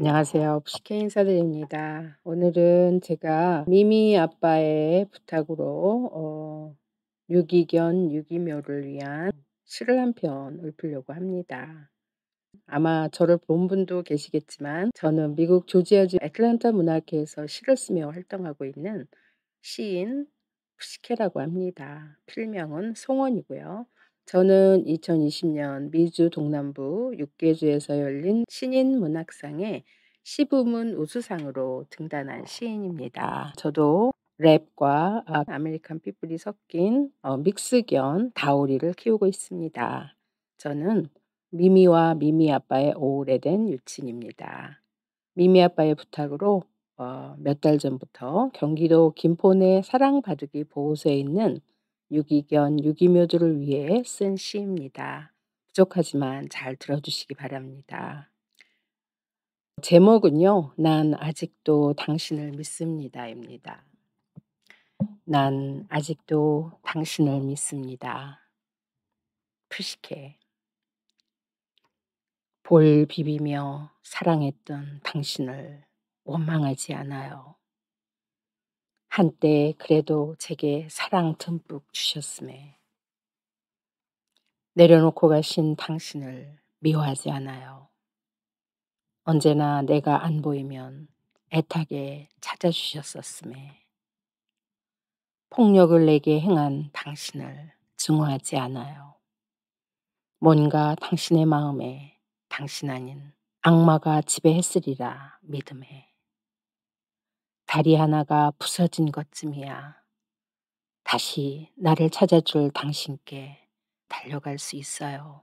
안녕하세요. 부식회 인사드립니다. 오늘은 제가 미미 아빠의 부탁으로 어, 유기견 유기묘를 위한 시를 한편 읊으려고 합니다. 아마 저를 본 분도 계시겠지만 저는 미국 조지아주 애틀랜타 문학회에서 시를 쓰며 활동하고 있는 시인 부식회라고 합니다. 필명은 송원이고요. 저는 2020년 미주 동남부 육계주에서 열린 신인 문학상의 시부문 우수상으로 등단한 시인입니다. 저도 랩과 아, 아메리칸 피플이 섞인 어, 믹스견 다오리를 키우고 있습니다. 저는 미미와 미미 아빠의 오래된 유친입니다. 미미 아빠의 부탁으로 어, 몇달 전부터 경기도 김포내 사랑바둑이 보호소에 있는 유기견, 유기묘들을 위해 쓴 시입니다. 부족하지만 잘 들어주시기 바랍니다. 제목은요, 난 아직도 당신을 믿습니다입니다. 난 아직도 당신을 믿습니다. 푸시케. 볼 비비며 사랑했던 당신을 원망하지 않아요. 한때 그래도 제게 사랑 듬뿍 주셨음에 내려놓고 가신 당신을 미워하지 않아요. 언제나 내가 안 보이면 애타게 찾아주셨었음에 폭력을 내게 행한 당신을 증오하지 않아요. 뭔가 당신의 마음에 당신 아닌 악마가 지배했으리라 믿음에 다리 하나가 부서진 것쯤이야. 다시 나를 찾아줄 당신께 달려갈 수 있어요.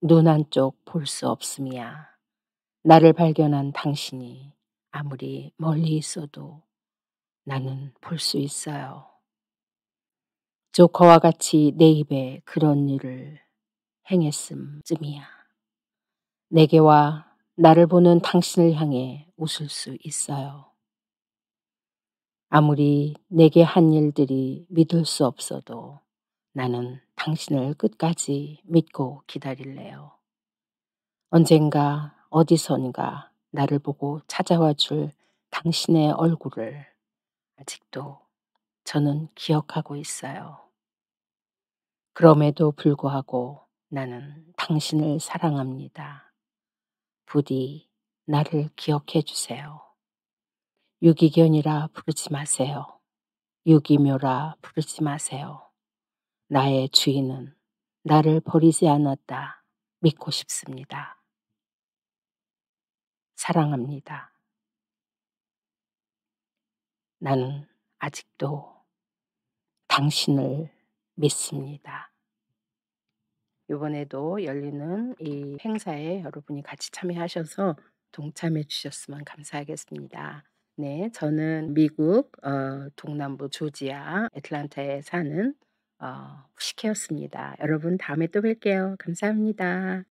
눈 한쪽 볼 수 없음이야. 나를 발견한 당신이 아무리 멀리 있어도 나는 볼 수 있어요. 조커와 같이 내 입에 그런 일을 행했음쯤이야. 내게 와 나를 보는 당신을 향해 웃을 수 있어요. 아무리 내게 한 일들이 믿을 수 없어도 나는 당신을 끝까지 믿고 기다릴래요. 언젠가 어디선가 나를 보고 찾아와 줄 당신의 얼굴을 아직도 저는 기억하고 있어요. 그럼에도 불구하고 나는 당신을 사랑합니다. 부디 나를 기억해 주세요. 유기견이라 부르지 마세요. 유기묘라 부르지 마세요. 나의 주인은 나를 버리지 않았다 믿고 싶습니다. 사랑합니다. 나는 아직도 당신을 믿습니다. 이번에도 열리는 이 행사에 여러분이 같이 참여하셔서 동참해 주셨으면 감사하겠습니다. 네, 저는 미국 어, 동남부 조지아 애틀란타에 사는 어, 시케였습니다. 여러분 다음에 또 뵐게요. 감사합니다.